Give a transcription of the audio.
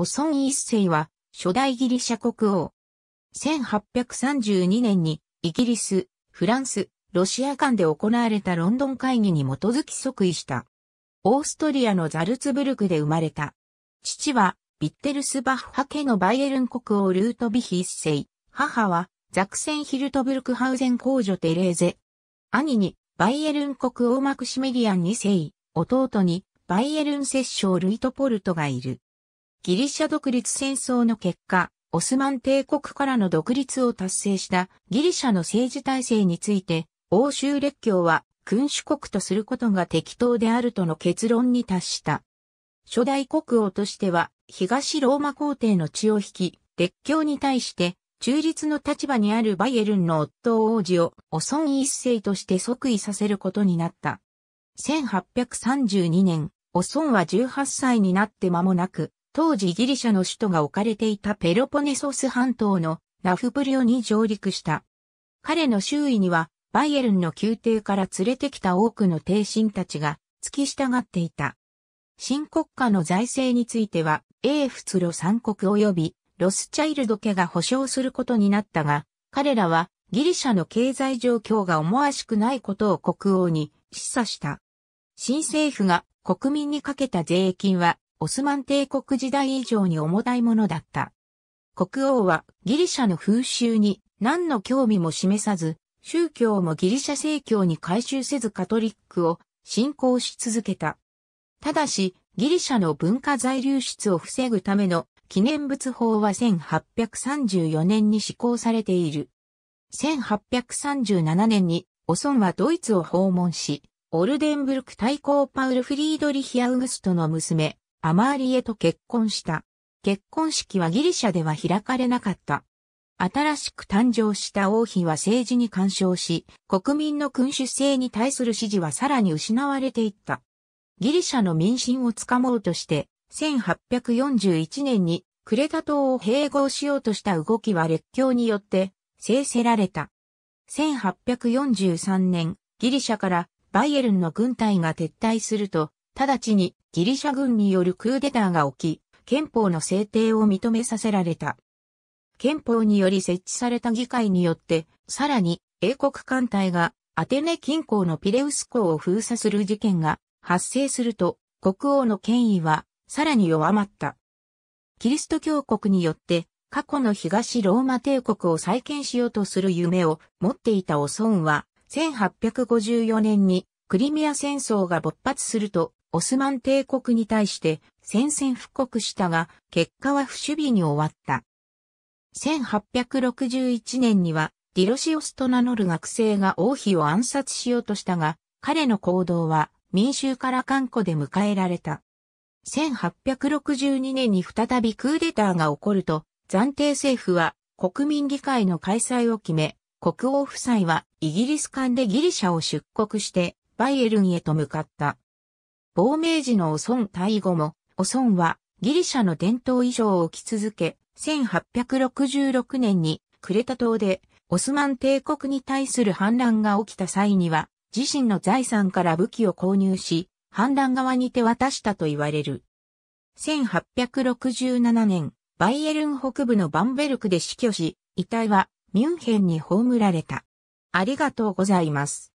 オソン一世は、初代ギリシャ国王。1832年に、イギリス、フランス、ロシア間で行われたロンドン会議に基づき即位した。オーストリアのザルツブルクで生まれた。父は、ビッテルスバッハ家のバイエルン国王ルートビヒ一世。母は、ザクセンヒルトブルクハウゼン公女テレーゼ。兄に、バイエルン国王マクシメリアン二世。弟に、バイエルン摂政ルイトポルトがいる。ギリシャ独立戦争の結果、オスマン帝国からの独立を達成したギリシャの政治体制について、欧州列強は君主国とすることが適当であるとの結論に達した。初代国王としては、東ローマ皇帝の血を引き、列強に対して中立の立場にあるバイエルンの夫王子をオソン一世として即位させることになった。1832年、オソンは18歳になって間もなく、当時ギリシャの首都が置かれていたペロポネソス半島のナフプリオに上陸した。彼の周囲にはバイエルンの宮廷から連れてきた多くの帝臣たちが付き従っていた。新国家の財政については、英仏ロ三国及びロスチャイルド家が保障することになったが、彼らはギリシャの経済状況が思わしくないことを国王に示唆した。新政府が国民にかけた税金はオスマン帝国時代以上に重たいものだった。国王はギリシャの風習に何の興味も示さず、宗教もギリシャ正教に改宗せずカトリックを信仰し続けた。ただし、ギリシャの文化財流出を防ぐための記念物法は1834年に施行されている。1837年にオソンはドイツを訪問し、オルデンブルク大公パウル・フリードリヒ・アウグストの娘、アマーリエと結婚した。結婚式はギリシャでは開かれなかった。新しく誕生した王妃は政治に干渉し、国民の君主制に対する支持はさらに失われていった。ギリシャの民心をつかもうとして、1841年にクレタ島を併合しようとした動きは列強によって制せられた。1843年、ギリシャからバイエルンの軍隊が撤退すると、直ちにギリシャ軍によるクーデターが起き、憲法の制定を認めさせられた。憲法により設置された議会によって、さらに英国艦隊がアテネ近郊のピレウス港を封鎖する事件が発生すると国王の権威はさらに弱まった。キリスト教国によって過去の東ローマ帝国を再建しようとする夢を持っていたオソンは1854年にクリミア戦争が勃発するとオスマン帝国に対して戦線布告したが、結果は不守備に終わった。1861年には、ディロシオスと名乗る学生が王妃を暗殺しようとしたが、彼の行動は民衆から頑固で迎えられた。1862年に再びクーデターが起こると、暫定政府は国民議会の開催を決め、国王夫妻はイギリス間でギリシャを出国してバイエルンへと向かった。亡命時のオソン退後も、オソンはギリシャの伝統衣装を着続け、1866年にクレタ島でオスマン帝国に対する反乱が起きた際には、自身の財産から武器を購入し、反乱側に手渡したと言われる。1867年、バイエルン北部のバンベルクで死去し、遺体はミュンヘンに葬られた。ありがとうございます。